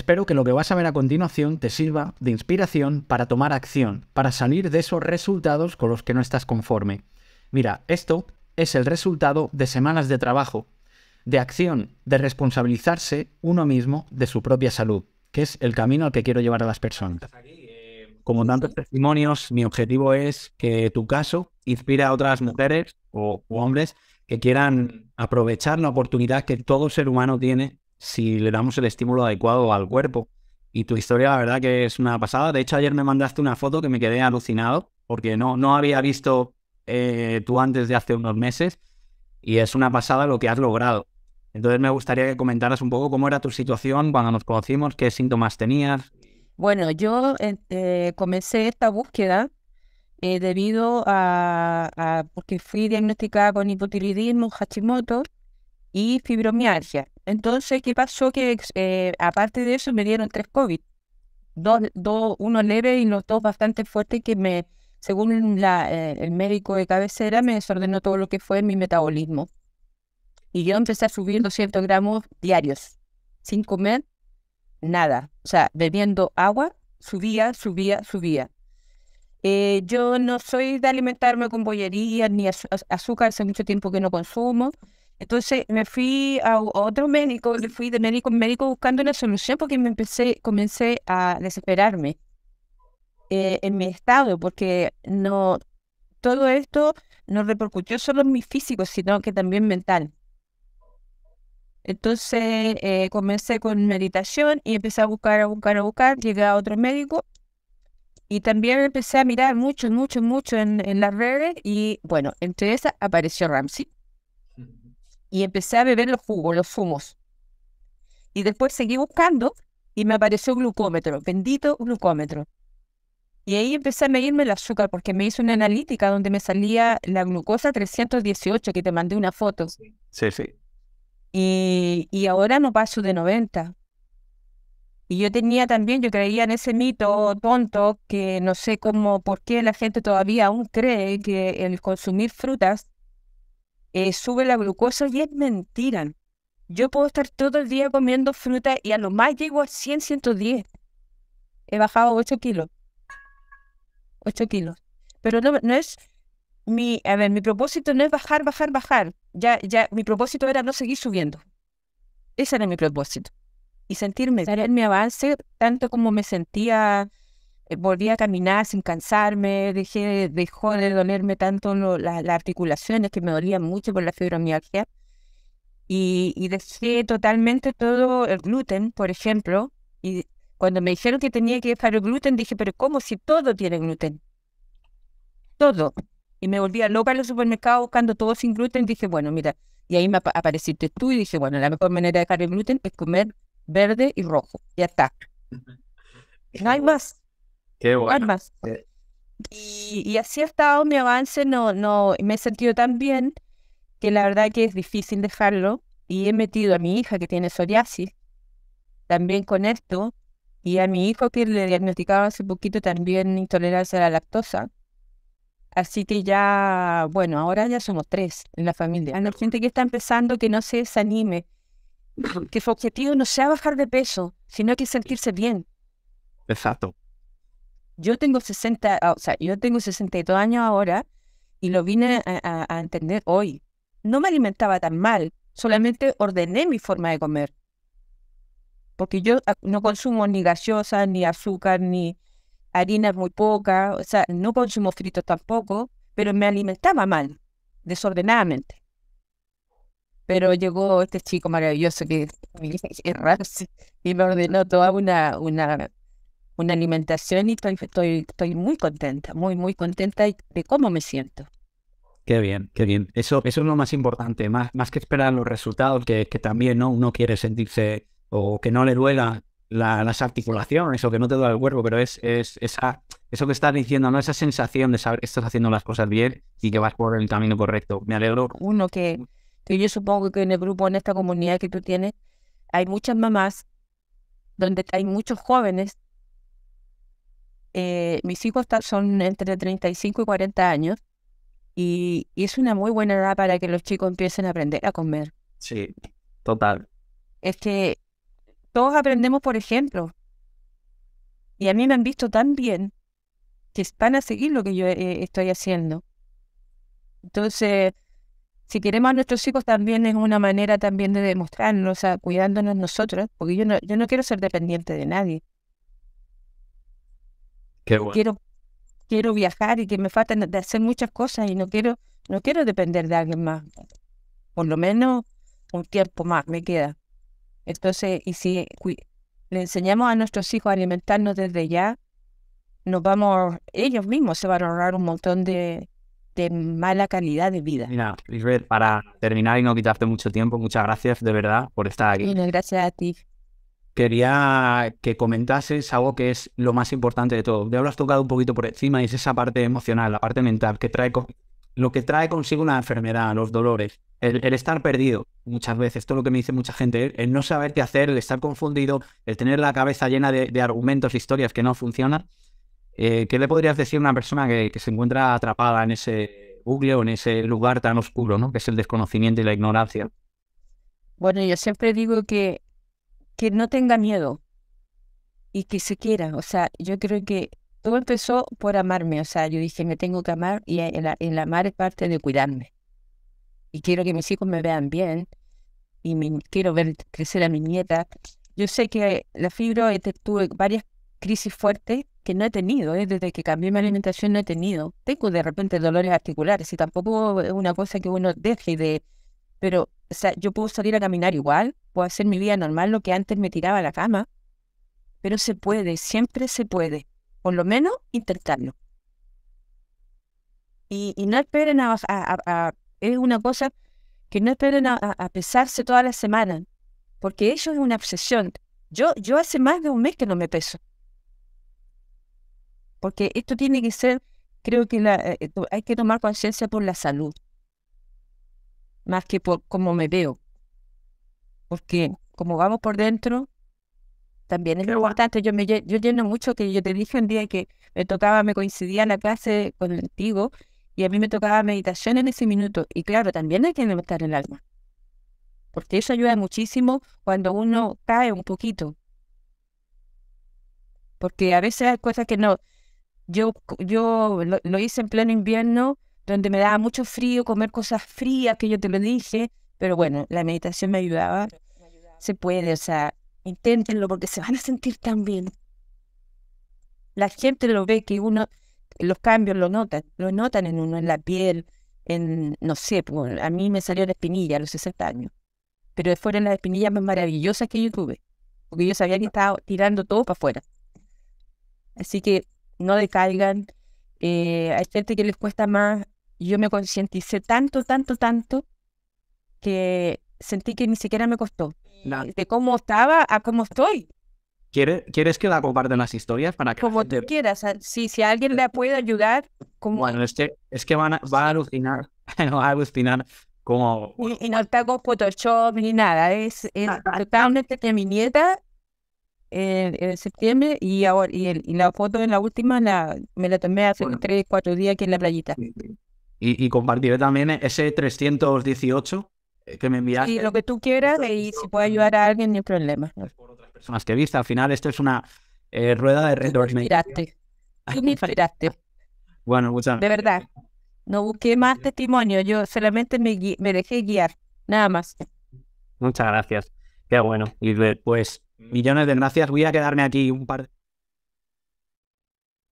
Espero que lo que vas a ver a continuación te sirva de inspiración para tomar acción, para salir de esos resultados con los que no estás conforme. Mira, esto es el resultado de semanas de trabajo, de acción, de responsabilizarse uno mismo de su propia salud, que es el camino al que quiero llevar a las personas. Como tantos testimonios, mi objetivo es que tu caso inspire a otras mujeres o hombres que quieran aprovechar la oportunidad que todo ser humano tiene si le damos el estímulo adecuado al cuerpo. Y tu historia, la verdad que es una pasada. De hecho, ayer me mandaste una foto que me quedé alucinado porque no, no había visto eh, tú antes de hace unos meses y es una pasada lo que has logrado. Entonces me gustaría que comentaras un poco cómo era tu situación cuando nos conocimos, qué síntomas tenías. Bueno, yo eh, comencé esta búsqueda eh, debido a, porque fui diagnosticada con hipotiroidismo Hashimoto y fibromialgia. Entonces, ¿qué pasó? Que eh, aparte de eso me dieron tres COVID. Dos, uno leve y los dos bastante fuertes que me, según eh, el médico de cabecera, me desordenó todo lo que fue mi metabolismo. Y yo empecé a subir 200 gramos diarios, sin comer nada. O sea, bebiendo agua, subía, subía, subía. Eh, yo no soy de alimentarme con bollería ni azúcar, hace mucho tiempo que no consumo. Entonces me fui a otro médico, le fui de médico médico buscando una solución porque me empecé, comencé a desesperarme eh, en mi estado, porque no todo esto no repercutió solo en mi físico, sino que también mental. Entonces eh, comencé con meditación y empecé a buscar, a buscar, a buscar. Llegué a otro médico y también empecé a mirar mucho, mucho, mucho en, en las redes. Y bueno, entre esas apareció Ramsey y empecé a beber los jugos, los zumos. Y después seguí buscando y me apareció un glucómetro, bendito glucómetro. Y ahí empecé a medirme el azúcar porque me hizo una analítica donde me salía la glucosa 318, que te mandé una foto. Sí, sí. Y, y ahora no paso de 90. Y yo tenía también, yo creía en ese mito tonto que no sé cómo, por qué la gente todavía aún cree que el consumir frutas eh, sube la glucosa y es mentira. Yo puedo estar todo el día comiendo fruta y a lo más llego a 100, 110. He bajado 8 kilos. 8 kilos. Pero no, es mi, a ver, mi propósito no es bajar, bajar, bajar. Ya, ya, mi propósito era no seguir subiendo. Ese era mi propósito. Y sentirme, en mi avance tanto como me sentía eh, volví a caminar sin cansarme, dejé, dejó de dolerme tanto las articulaciones que me dolían mucho por la fibromialgia. Y, y dejé totalmente todo el gluten, por ejemplo. Y cuando me dijeron que tenía que dejar el gluten, dije, pero ¿cómo si todo tiene gluten? Todo. Y me volví a loca en los supermercados buscando todo sin gluten. Dije, bueno, mira, y ahí me apareciste tú y dije, bueno, la mejor manera de dejar el gluten es comer verde y rojo. Ya está. No hay más. Qué bueno. Eh, y, así ha estado mi avance, no, no, me he sentido tan bien que la verdad que es difícil dejarlo. Y he metido a mi hija que tiene psoriasis también con esto, y a mi hijo que le diagnosticaba hace poquito también intolerancia a la lactosa. Así que ya, bueno, ahora ya somos tres en la familia. Hay gente que está empezando que no se desanime, que su objetivo no sea bajar de peso, sino que sentirse bien. Exacto. Yo tengo 60, ah, o sea, yo tengo 62 años ahora y lo vine a, entender hoy. No me alimentaba tan mal, solamente ordené mi forma de comer. Porque yo ah, no consumo ni gaseosa, ni azúcar, ni harinas muy poca. o sea, no consumo fritos tampoco, pero me alimentaba mal, desordenadamente pero llegó este chico maravilloso que y me ordenó toda una, una una alimentación y estoy, muy contenta, muy, muy contenta de cómo me siento. Qué bien, qué bien. Eso, eso es lo más importante, más, más que esperar los resultados, que, que también ¿no? uno quiere sentirse o que no le duela las articulaciones o que no te duela el cuerpo, pero es, esa, eso que estás diciendo, ¿no? esa sensación de saber que estás haciendo las cosas bien y que vas por el camino correcto. Me alegro. Uno que, que yo supongo que en el grupo, en esta comunidad que tú tienes, hay muchas mamás donde hay muchos jóvenes eh, mis hijos son entre 35 y 40 años y, es una muy buena edad para que los chicos empiecen a aprender a comer. Sí, total. Es que todos aprendemos por ejemplo. Y a mí me han visto tan bien que van a seguir lo que yo eh, estoy haciendo. Entonces, si queremos a nuestros hijos también es una manera también de demostrarnos, o cuidándonos nosotros, porque yo no, yo no quiero ser dependiente de nadie. Quiero, quiero viajar y que me faltan de hacer muchas cosas y no quiero, no quiero depender de alguien más. Por lo menos un tiempo más me queda. Entonces, y si le enseñamos a nuestros hijos a alimentarnos desde ya, nos vamos, ellos mismos se van a ahorrar un montón de, de mala calidad de vida. Mira, Lisbeth, para terminar y no quitarte mucho tiempo, muchas gracias de verdad por estar aquí. Bueno, gracias a ti quería que comentases algo que es lo más importante de todo. Ya lo has tocado un poquito por encima y es esa parte emocional, la parte mental, que trae lo que trae consigo una enfermedad, los dolores, el, estar perdido muchas veces, esto es lo que me dice mucha gente, ¿eh? el no saber qué hacer, el estar confundido, el tener la cabeza llena de, argumentos, e historias que no funcionan. Eh, ¿Qué le podrías decir a una persona que, se encuentra atrapada en ese bucle o en ese lugar tan oscuro, ¿no? que es el desconocimiento y la ignorancia? Bueno, yo siempre digo que que no tenga miedo y que se quiera. O sea, yo creo que todo empezó por amarme. O sea, yo dije, me tengo que amar y el, amar es parte de cuidarme. Y quiero que mis hijos me vean bien y quiero ver crecer a mi nieta. Yo sé que la fibra tuve varias crisis fuertes que no he tenido, ¿eh? desde que cambié mi alimentación no he tenido. Tengo de repente dolores articulares y tampoco es una cosa que uno deje de, pero o sea, yo puedo salir a caminar igual, puedo hacer mi vida normal, lo que antes me tiraba a la cama, pero se puede, siempre se puede, por lo menos intentarlo. Y, y no esperen a, es una cosa que no esperen a, pesarse toda la semana, porque eso es una obsesión. Yo, yo hace más de un mes que no me peso. Porque esto tiene que ser, creo que eh, eh, hay que tomar conciencia por la salud más que por cómo me veo. Porque como vamos por dentro, también es lo importante. Yo yo lleno mucho que yo te dije un día que me tocaba, me coincidía la clase contigo y a mí me tocaba meditación en ese minuto. Y claro, también hay que levantar el alma. Porque eso ayuda muchísimo cuando uno cae un poquito. Porque a veces hay cosas que no. Yo, yo lo hice en pleno invierno donde me daba mucho frío, comer cosas frías, que yo te lo dije, pero bueno, la meditación me ayudaba. Se puede, o sea, inténtenlo porque se van a sentir tan bien. La gente lo ve que uno, los cambios lo notan, lo notan en uno, en la piel, en, no sé, pues, a mí me salió la espinilla a los 60 años, pero fueron las espinillas más maravillosas que yo tuve, porque yo sabía que estaba tirando todo para afuera. Así que no decaigan. Eh, hay gente que les cuesta más yo me concienticé tanto, tanto, tanto, que sentí que ni siquiera me costó. De cómo estaba a cómo estoy. ¿Quieres, que la compartan las historias para que... Como tú quieras, si, si alguien la puede ayudar, como... Bueno, es que, es que van va a alucinar, va a alucinar como... Y, no está con Photoshop ni nada, es, ah, ah, ah. totalmente que mi nieta eh, en, septiembre y ahora y, la foto en la última la, me la tomé hace tres, cuatro días aquí en la playita y, compartiré también ese 318 eh, que me enviaste. Sí, lo que tú quieras y si puede ayudar a alguien, no hay problema. Por otras personas que visto, al final esto es una eh, rueda de red Me bueno, muchas De verdad. No busqué más testimonio, yo solamente me, me dejé guiar, nada más. Muchas gracias. Qué bueno, Y Pues millones de gracias. Voy a quedarme aquí un par de...